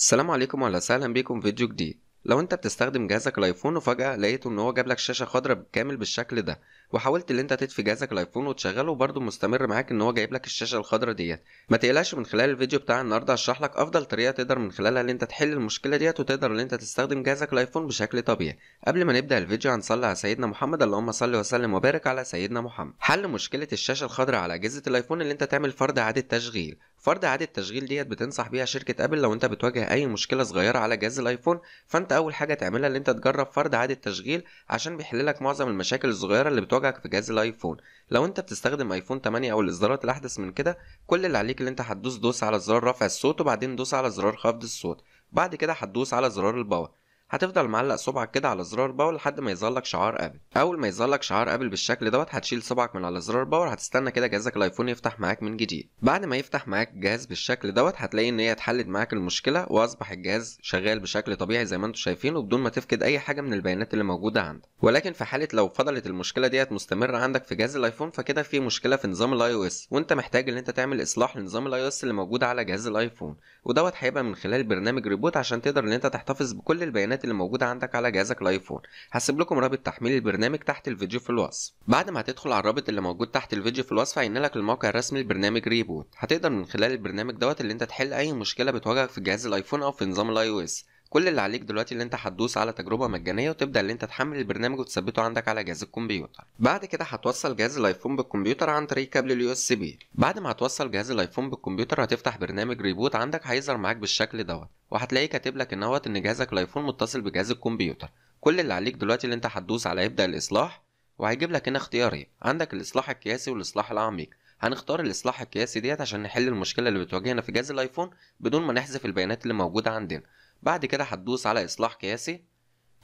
السلام عليكم واهلا وسهلا بيكم في فيديو جديد لو انت بتستخدم جهازك الايفون وفجاه لقيته ان هو جاب لك شاشه خضراء بالكامل بالشكل ده وحاولت ان انت تطفي جهازك الايفون وتشغله وبرده مستمر معاك ان هو جايب لك الشاشه الخضراء ديت ما تقلقش من خلال الفيديو بتاع النهارده هشرح لك افضل طريقه تقدر من خلالها ان انت تحل المشكله ديت وتقدر ان انت تستخدم جهازك الايفون بشكل طبيعي قبل ما نبدا الفيديو هنصلي على سيدنا محمد اللهم صل وسلم وبارك على سيدنا محمد حل مشكله الشاشه الخضراء على اجهزه الايفون اللي انت تعمل فرض اعاده تشغيل فرض إعادة التشغيل ديت بتنصح بيها شركة أبل لو أنت بتواجه أي مشكلة صغيرة على جهاز الأيفون فأنت أول حاجة تعملها إن أنت تجرب فرض إعادة التشغيل عشان بيحللك معظم المشاكل الصغيرة اللي بتواجهك في جهاز الأيفون لو أنت بتستخدم أيفون 8 أو الإصدارات الأحدث من كده كل اللي عليك اللي أنت هتدوس دوس على زرار رفع الصوت وبعدين دوس على زرار خفض الصوت بعد كده هتدوس على زرار الباور هتفضل معلق صبعك كده على زرار باور لحد ما يظهر لك شعار ابل اول ما يظهر لك شعار ابل بالشكل دوت هتشيل صبعك من على زرار باور هتستنى كده جهازك الايفون يفتح معاك من جديد بعد ما يفتح معاك الجهاز بالشكل دوت هتلاقي ان هي اتحلت معاك المشكله واصبح الجهاز شغال بشكل طبيعي زي ما انتم شايفين وبدون ما تفقد اي حاجه من البيانات اللي موجوده عندك ولكن في حاله لو فضلت المشكله ديت مستمره عندك في جهاز الايفون فكده في مشكله في نظام الاي او اس وانت محتاج ان انت تعمل اصلاح لنظام الاي او اس اللي موجود على جهاز الايفون ودوت هيبقى من خلال برنامج ريبوت عشان تقدر ان انت تحتفظ بكل البيانات الخدمات اللي موجوده عندك على جهازك الايفون هسيب لكم رابط تحميل البرنامج تحت الفيديو في الوصف بعد ما هتدخل على الرابط اللي موجود تحت الفيديو في الوصف لك الموقع الرسمي لبرنامج ريبوت هتقدر من خلال البرنامج دوت اللي انت تحل اي مشكله بتواجهك في جهاز الايفون او في نظام الاي او اس كل اللي عليك دلوقتي اللي انت هتدوس على تجربه مجانيه وتبدا اللي انت تحمل البرنامج وتثبته عندك على جهاز الكمبيوتر بعد كده هتوصل جهاز الايفون بالكمبيوتر عن طريق كابل اليو اس بي بعد ما هتوصل جهاز الايفون بالكمبيوتر هتفتح برنامج ريبوت عندك هيظهر معاك بالشكل دوت وهتلاقيه كاتب لك ان ان جهازك الايفون متصل بجهاز الكمبيوتر كل اللي عليك دلوقتي اللي انت هتدوس على يبدا الاصلاح وهيجيب لك هنا اختيارين عندك الاصلاح القياسي والاصلاح العميق هنختار الاصلاح القياسي ديت عشان نحل المشكله اللي بتواجهنا في جهاز الايفون بدون ما نحذف البيانات اللي موجوده عندنا بعد كده هتدوس على اصلاح قياسي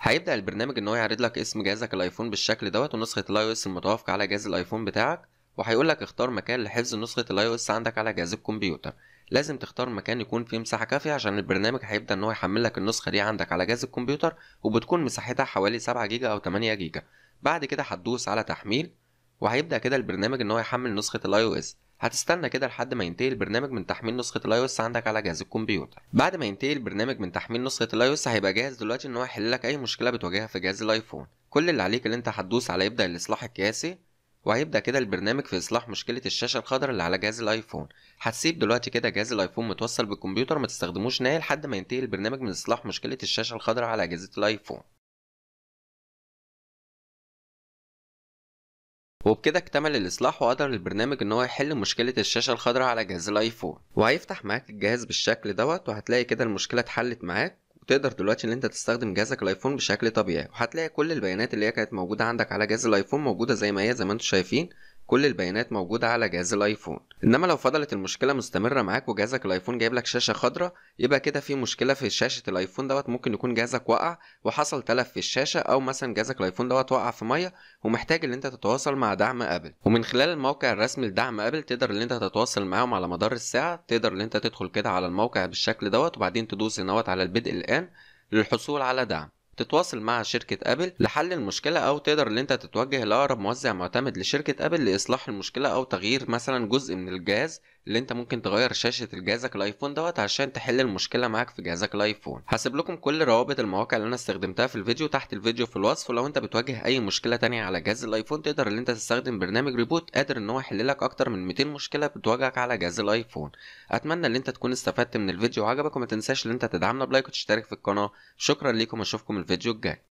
هيبدا البرنامج ان هو يعرض لك اسم جهازك الايفون بالشكل دوت ونسخه الاي او اس المتوافقه على جهاز الايفون بتاعك وهيقول لك اختار مكان لحفظ نسخه الاي او اس عندك على جهاز الكمبيوتر لازم تختار مكان يكون فيه مساحه كافيه عشان البرنامج هيبدا ان هو يحمل لك النسخه دي عندك على جهاز الكمبيوتر وبتكون مساحتها حوالي 7 جيجا او 8 جيجا بعد كده هتدوس على تحميل وهيبدا كده البرنامج ان هو يحمل نسخه الاي او اس هتستنى كده لحد ما ينتهي البرنامج من تحميل نسخه الاي اس عندك على جهاز الكمبيوتر بعد ما ينتهي البرنامج من تحميل نسخه الاي اس هيبقى جاهز دلوقتي ان هو يحل لك اي مشكله بتواجهها في جهاز الايفون كل اللي عليك اللي انت هتدوس على يبدا الاصلاح القياسي وهيبدا كده البرنامج في اصلاح مشكله الشاشه الخضراء اللي على جهاز الايفون هتسيب دلوقتي كده جهاز الايفون متوصل بالكمبيوتر ما تستخدموش نهائي لحد ما ينتهي البرنامج من اصلاح مشكله الشاشه الخضراء على اجهزه الايفون وبكده اكتمل الاصلاح وقدر البرنامج ان هو يحل مشكله الشاشه الخضراء على جهاز الايفون وهيفتح معاك الجهاز بالشكل دوت وهتلاقي كده المشكله اتحلت معاك وتقدر دلوقتي ان انت تستخدم جهازك الايفون بشكل طبيعي وهتلاقي كل البيانات اللي هي كانت موجوده عندك على جهاز الايفون موجوده زي ما هي زي ما انتم شايفين كل البيانات موجودة على جهاز الايفون انما لو فضلت المشكلة مستمرة معاك وجهازك الايفون جايب لك شاشة خضراء يبقى كده في مشكلة في شاشة الايفون دوت ممكن يكون جهازك وقع وحصل تلف في الشاشة او مثلا جهازك الايفون دوت وقع في مية ومحتاج ان انت تتواصل مع دعم ابل ومن خلال الموقع الرسمي لدعم ابل تقدر ان انت تتواصل معاهم على مدار الساعة تقدر ان انت تدخل كده على الموقع بالشكل دوت وبعدين تدوس هنا على البدء الان للحصول على دعم تتواصل مع شركة ابل لحل المشكلة او تقدر ان انت تتوجه لاقرب موزع معتمد لشركة ابل لاصلاح المشكلة او تغيير مثلا جزء من الجهاز اللي انت ممكن تغير شاشه جهازك الايفون دوت عشان تحل المشكله معاك في جهازك الايفون هسيب لكم كل روابط المواقع اللي انا استخدمتها في الفيديو تحت الفيديو في الوصف ولو انت بتواجه اي مشكله تانية على جهاز الايفون تقدر ان انت تستخدم برنامج ريبوت قادر ان هو يحل لك اكتر من 200 مشكله بتواجهك على جهاز الايفون اتمنى ان انت تكون استفدت من الفيديو وعجبك وما تنساش ان انت تدعمنا بلايك وتشترك في القناه شكرا ليكم واشوفكم الفيديو الجاي